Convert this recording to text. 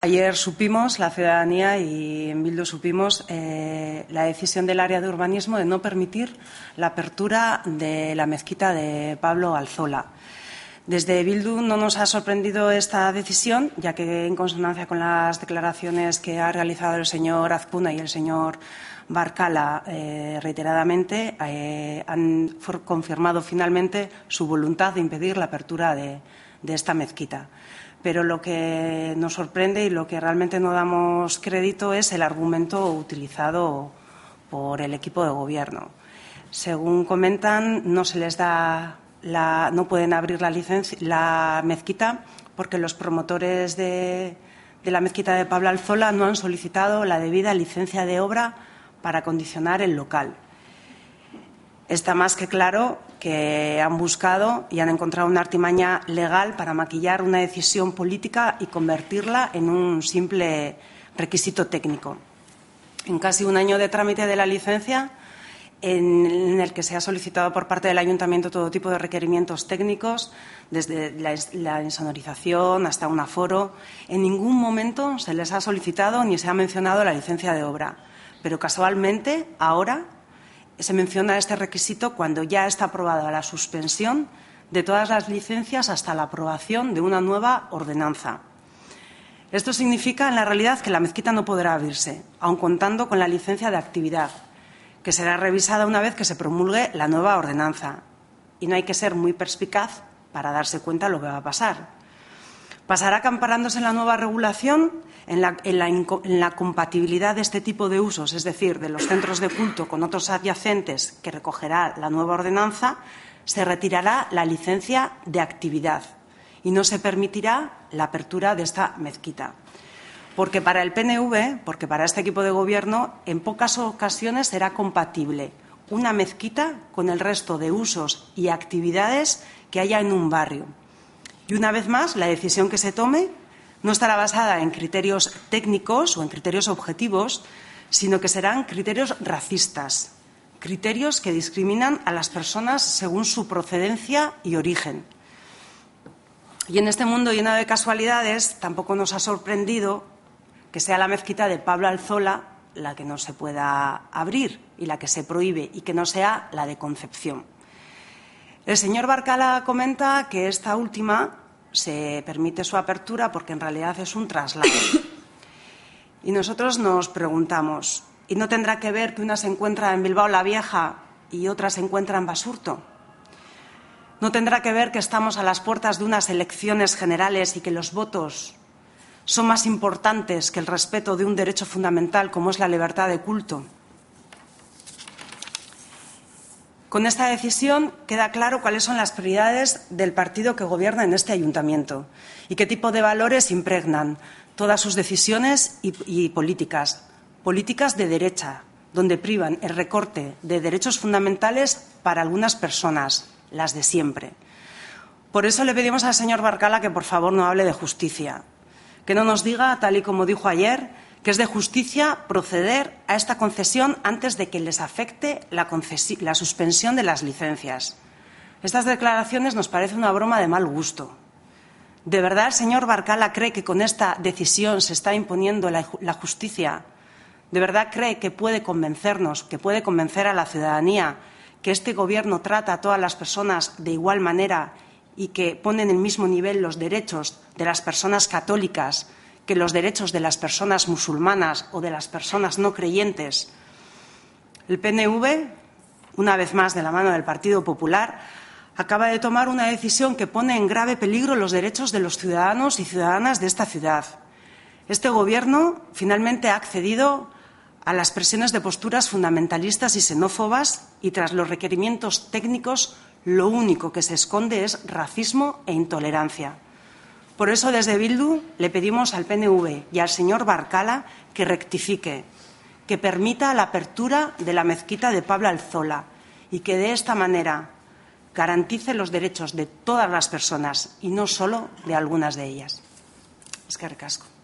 Ayer supimos, la ciudadanía y en Bildu supimos eh, la decisión del área de urbanismo de no permitir la apertura de la mezquita de Pablo Alzola. Desde Bildu no nos ha sorprendido esta decisión, ya que en consonancia con las declaraciones que ha realizado el señor Azpuna y el señor Barcala eh, reiteradamente, eh, han confirmado finalmente su voluntad de impedir la apertura de, de esta mezquita. Pero lo que nos sorprende y lo que realmente no damos crédito es el argumento utilizado por el equipo de gobierno. Según comentan, no se les da la, no pueden abrir la, mezquita porque los promotores de, de la mezquita de Pablo Alzola no han solicitado la debida licencia de obra para condicionar el local. Está más que claro que han buscado y han encontrado una artimaña legal para maquillar una decisión política y convertirla en un simple requisito técnico. En casi un año de trámite de la licencia, en el que se ha solicitado por parte del ayuntamiento todo tipo de requerimientos técnicos, desde la insonorización hasta un aforo, en ningún momento se les ha solicitado ni se ha mencionado la licencia de obra. Pero casualmente, ahora se menciona este requisito cuando ya está aprobada la suspensión de todas las licencias hasta la aprobación de una nueva ordenanza. Esto significa, en la realidad, que la mezquita no podrá abrirse, aun contando con la licencia de actividad, que será revisada una vez que se promulgue la nueva ordenanza. Y no hay que ser muy perspicaz para darse cuenta de lo que va a pasar. Pasará acamparándose la nueva regulación en la, compatibilidad de este tipo de usos, es decir, de los centros de culto con otros adyacentes que recogerá la nueva ordenanza, se retirará la licencia de actividad y no se permitirá la apertura de esta mezquita. Porque para el PNV, porque para este equipo de gobierno, en pocas ocasiones será compatible una mezquita con el resto de usos y actividades que haya en un barrio. Y una vez más, la decisión que se tome no estará basada en criterios técnicos o en criterios objetivos, sino que serán criterios racistas, criterios que discriminan a las personas según su procedencia y origen. Y en este mundo lleno de casualidades, tampoco nos ha sorprendido que sea la mezquita de Pablo Alzola la que no se pueda abrir y la que se prohíbe y que no sea la de Concepción. El señor Barcala comenta que esta última se permite su apertura porque en realidad es un traslado. Y nosotros nos preguntamos, ¿y no tendrá que ver que una se encuentra en Bilbao la Vieja y otra se encuentra en Basurto? ¿No tendrá que ver que estamos a las puertas de unas elecciones generales y que los votos son más importantes que el respeto de un derecho fundamental como es la libertad de culto? Con esta decisión queda claro cuáles son las prioridades del partido que gobierna en este ayuntamiento y qué tipo de valores impregnan todas sus decisiones y, políticas. Políticas de derecha, donde privan el recorte de derechos fundamentales para algunas personas, las de siempre. Por eso le pedimos al señor Barcala que por favor no hable de justicia, que no nos diga, tal y como dijo ayer, que es de justicia proceder a esta concesión antes de que les afecte la, suspensión de las licencias. Estas declaraciones nos parecen una broma de mal gusto. ¿De verdad el señor Barcala cree que con esta decisión se está imponiendo la, la justicia? ¿De verdad cree que puede convencernos, que puede convencer a la ciudadanía que este Gobierno trata a todas las personas de igual manera y que pone en el mismo nivel los derechos de las personas católicas que los derechos de las personas musulmanas o de las personas no creyentes. El PNV, una vez más de la mano del Partido Popular, acaba de tomar una decisión que pone en grave peligro los derechos de los ciudadanos y ciudadanas de esta ciudad. Este Gobierno finalmente ha accedido a las presiones de posturas fundamentalistas y xenófobas y, tras los requerimientos técnicos, lo único que se esconde es racismo e intolerancia. Por eso, desde Bildu, le pedimos al PNV y al señor Barcala que rectifique, que permita la apertura de la mezquita de Pablo Alzola y que de esta manera garantice los derechos de todas las personas y no solo de algunas de ellas. Es que